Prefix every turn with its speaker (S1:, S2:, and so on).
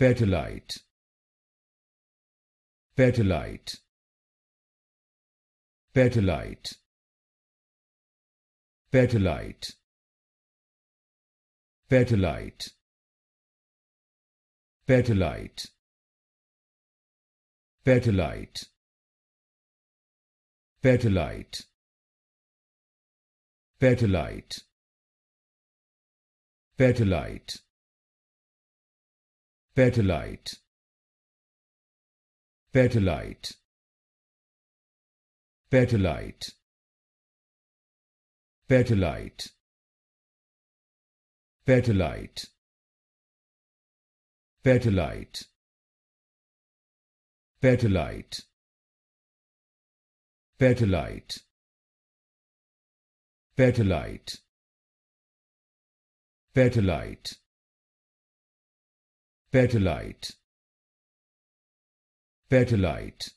S1: petalite petalite petalite petalite petalite petalite petalite petalite petalite petalite petalite petalite petalite petalite petalite petalite petalite petalite petalite petalite Petalite. Petalite.